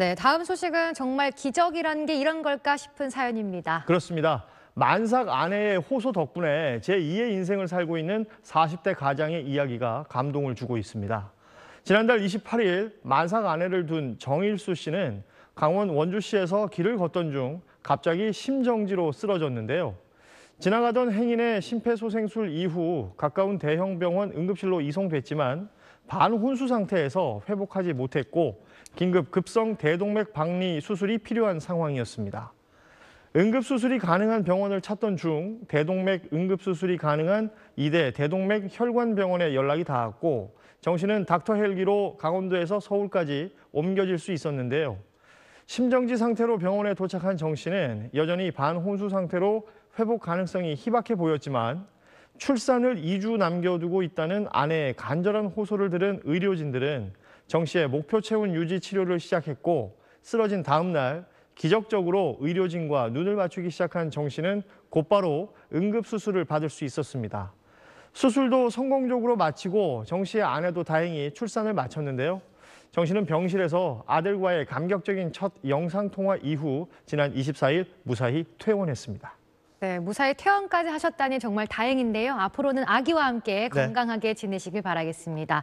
네, 다음 소식은 정말 기적이라는게 이런 걸까 싶은 사연입니다. 그렇습니다. 만삭 아내의 호소 덕분에 제2의 인생을 살고 있는 40대 가장의 이야기가 감동을 주고 있습니다. 지난달 28일 만삭 아내를 둔 정일수 씨는 강원 원주시에서 길을 걷던 중 갑자기 심정지로 쓰러졌는데요. 지나가던 행인의 심폐소생술 이후 가까운 대형 병원 응급실로 이송됐지만 반혼수 상태에서 회복하지 못했고 긴급 급성 대동맥 박리 수술이 필요한 상황이었습니다. 응급 수술이 가능한 병원을 찾던 중 대동맥 응급 수술이 가능한 이대 대동맥 혈관병원에 연락이 닿았고 정 씨는 닥터 헬기로 강원도에서 서울까지 옮겨질 수 있었는데요. 심정지 상태로 병원에 도착한 정 씨는 여전히 반혼수 상태로 회복 가능성이 희박해 보였지만 출산을 2주 남겨두고 있다는 아내의 간절한 호소를 들은 의료진들은 정 씨의 목표 체온 유지 치료를 시작했고 쓰러진 다음 날 기적적으로 의료진과 눈을 맞추기 시작한 정 씨는 곧바로 응급수술을 받을 수 있었습니다. 수술도 성공적으로 마치고 정 씨의 아내도 다행히 출산을 마쳤는데요. 정 씨는 병실에서 아들과의 감격적인 첫 영상통화 이후 지난 24일 무사히 퇴원했습니다. 네, 무사히 퇴원까지 하셨다니 정말 다행인데요. 앞으로는 아기와 함께 네. 건강하게 지내시길 바라겠습니다.